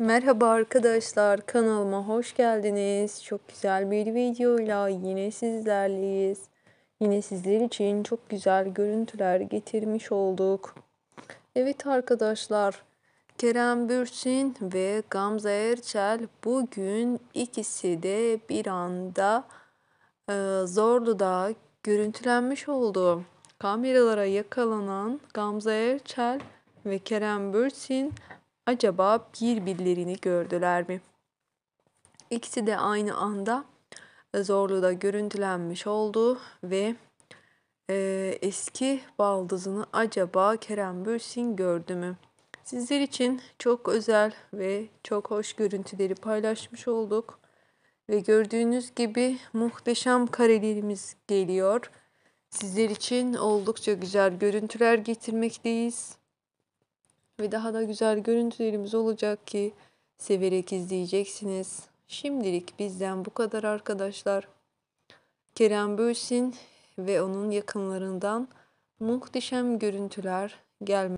Merhaba arkadaşlar kanalıma hoş geldiniz. Çok güzel bir videoyla yine sizlerleyiz. Yine sizler için çok güzel görüntüler getirmiş olduk. Evet arkadaşlar Kerem Bürsin ve Gamze Erçel bugün ikisi de bir anda e, Zorlu'da görüntülenmiş oldu. Kameralara yakalanan Gamze Erçel ve Kerem Bürsin Acaba birbirlerini gördüler mi? İkisi de aynı anda e, Zorlu'da görüntülenmiş oldu ve e, eski baldızını acaba Kerem Bürsin gördü mü? Sizler için çok özel ve çok hoş görüntüleri paylaşmış olduk. Ve gördüğünüz gibi muhteşem karelerimiz geliyor. Sizler için oldukça güzel görüntüler getirmekteyiz ve daha da güzel görüntülerimiz olacak ki severek izleyeceksiniz. Şimdilik bizden bu kadar arkadaşlar. Kerem Bülsin ve onun yakınlarından muhteşem görüntüler gelmeye